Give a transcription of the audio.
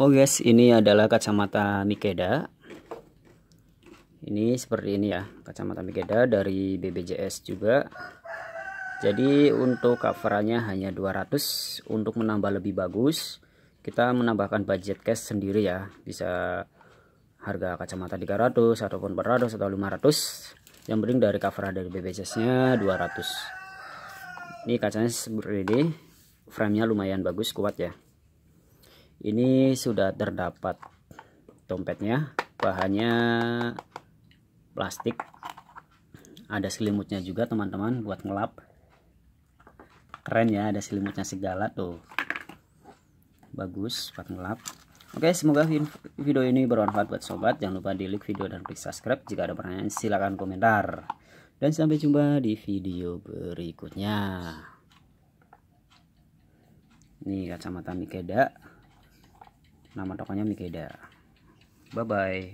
Oh guys, ini adalah kacamata Mikeda. Ini seperti ini ya, kacamata Mikeda dari BBJS juga. Jadi untuk coverannya hanya 200 untuk menambah lebih bagus. Kita menambahkan budget cash sendiri ya, bisa harga kacamata 300 ataupun 400 atau 500. Yang penting dari cover dari BBJS-nya 200. Ini kacanya seperti ini. Frame-nya lumayan bagus, kuat ya ini sudah terdapat dompetnya bahannya plastik ada selimutnya juga teman-teman buat ngelap keren ya ada selimutnya segala tuh bagus buat ngelap Oke, semoga video ini bermanfaat buat sobat. Jangan lupa di like video dan klik subscribe. Jika ada pertanyaan, silahkan komentar. Dan sampai jumpa di video berikutnya. Ini kacamata Mikeda nama tokonya Mikeda bye bye